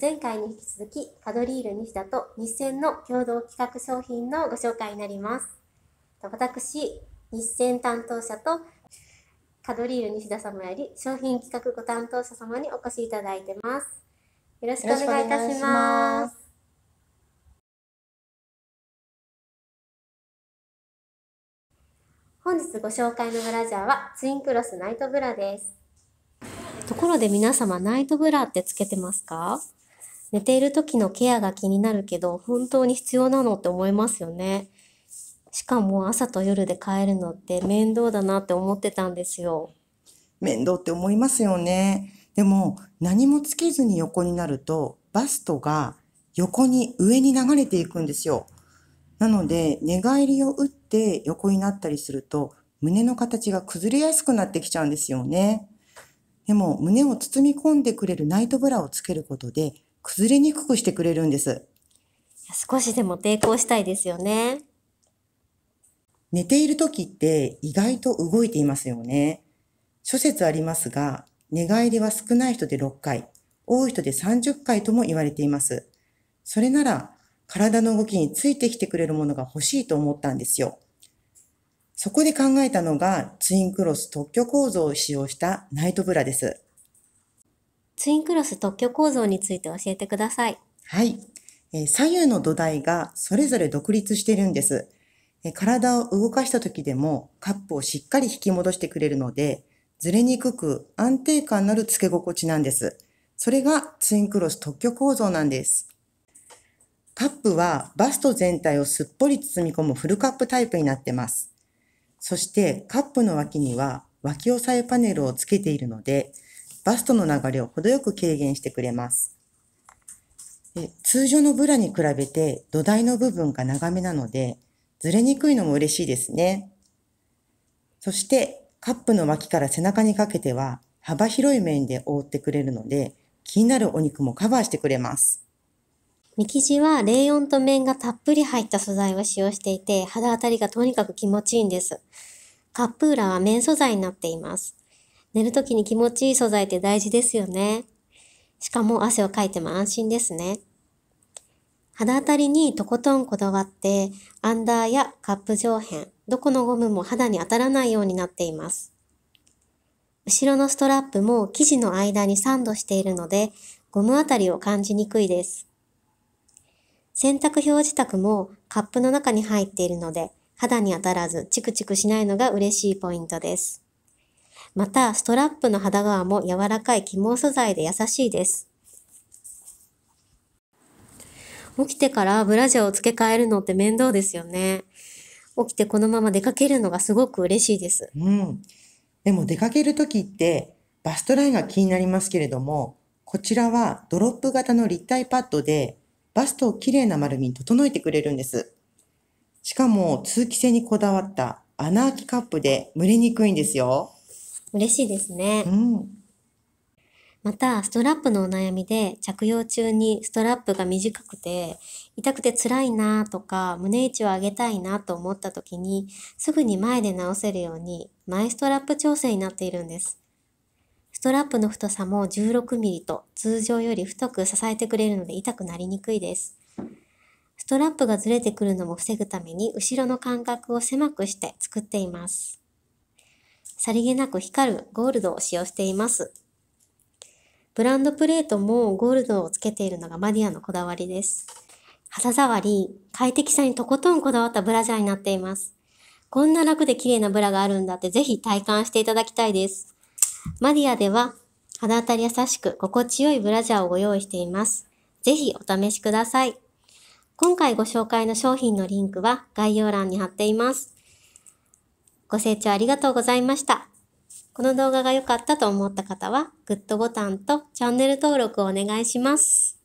前回に引き続き、カドリール西田と日銭の共同企画商品のご紹介になります。私、日銭担当者とカドリール西田様より商品企画ご担当者様にお越しいただいてます。よろしくお願いいたします。本日ご紹介のブラジャーはツインクロスナイトブラです。ところで皆様ナイトブラってつけてますか寝ている時のケアが気になるけど、本当に必要なのって思いますよね。しかも朝と夜で帰るのって面倒だなって思ってたんですよ。面倒って思いますよね。でも何もつけずに横になるとバストが横に上に流れていくんですよ。なので寝返りを打って横になったりすると胸の形が崩れやすくなってきちゃうんですよね。でも胸を包み込んでくれるナイトブラをつけることで崩れにくくしてくれるんです。少しでも抵抗したいですよね。寝ている時って意外と動いていますよね。諸説ありますが、寝返りは少ない人で6回、多い人で30回とも言われています。それなら、体の動きについてきてくれるものが欲しいと思ったんですよ。そこで考えたのが、ツインクロス特許構造を使用したナイトブラです。ツインクロス特許構造について教えてください。はい。え左右の土台がそれぞれ独立しているんです。え体を動かした時でもカップをしっかり引き戻してくれるので、ずれにくく安定感のある付け心地なんです。それがツインクロス特許構造なんです。カップはバスト全体をすっぽり包み込むフルカップタイプになってます。そしてカップの脇には脇押さえパネルをつけているので、バストの流れを程よく軽減してくれます。通常のブラに比べて土台の部分が長めなので、ずれにくいのも嬉しいですね。そして、カップの脇から背中にかけては幅広い面で覆ってくれるので、気になるお肉もカバーしてくれます。身生地はレイヨンと面がたっぷり入った素材を使用していて、肌当たりがとにかく気持ちいいんです。カップ裏は綿素材になっています。寝るときに気持ちいい素材って大事ですよね。しかも汗をかいても安心ですね。肌当たりにとことんこだわって、アンダーやカップ上辺、どこのゴムも肌に当たらないようになっています。後ろのストラップも生地の間にサンドしているので、ゴムあたりを感じにくいです。洗濯表示卓もカップの中に入っているので、肌に当たらずチクチクしないのが嬉しいポイントです。また、ストラップの肌側も柔らかい起毛素材で優しいです。起きてからブラジャーを付け替えるのって面倒ですよね。起きてこのまま出かけるのがすごく嬉しいです。うん。でも出かける時ってバストラインが気になりますけれども、こちらはドロップ型の立体パッドでバストをきれいな丸みに整えてくれるんです。しかも通気性にこだわった穴あきカップで蒸れにくいんですよ。嬉しいですね。うん、また、ストラップのお悩みで、着用中にストラップが短くて、痛くて辛いなとか、胸位置を上げたいなと思った時に、すぐに前で直せるように、前ストラップ調整になっているんです。ストラップの太さも 16mm と通常より太く支えてくれるので痛くなりにくいです。ストラップがずれてくるのも防ぐために後ろの間隔を狭くして作っています。さりげなく光るゴールドを使用しています。ブランドプレートもゴールドをつけているのがマディアのこだわりです。肌触り、快適さにとことんこだわったブラジャーになっています。こんな楽で綺麗なブラがあるんだってぜひ体感していただきたいです。マディアでは肌当たり優しく心地よいブラジャーをご用意しています。ぜひお試しください。今回ご紹介の商品のリンクは概要欄に貼っています。ご清聴ありがとうございました。この動画が良かったと思った方は、グッドボタンとチャンネル登録をお願いします。